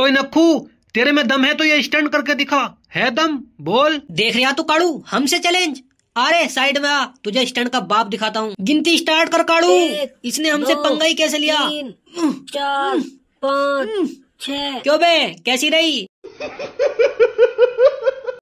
ओए नक्खू तेरे में दम है तो ये स्टैंड करके दिखा है दम बोल देख रहा तू काड़ू हमसे चैलेंज अरे साइड में आ तुझे स्टैंड का बाप दिखाता हूँ गिनती स्टार्ट कर काड़ू इसने हमसे पंगा ही कैसे लिया हम्म, चार हम्म, पाँच हम्म। छ क्यों बे कैसी रही